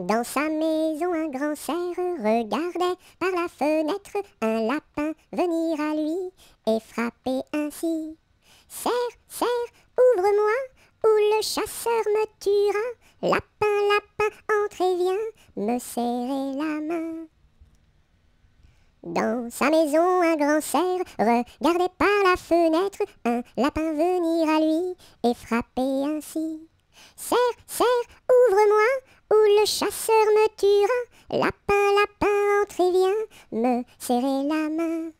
Dans sa maison, un grand cerf regardait par la fenêtre un lapin venir à lui et frapper ainsi. Cerf, cerf, ouvre-moi, ou le chasseur me tuera. Lapin, lapin, entre et viens me serrer la main. Dans sa maison, un grand cerf regardait par la fenêtre un lapin venir à lui et frapper ainsi le chasseur me tuera. Lapin, lapin, entrez, bien, me serrer la main.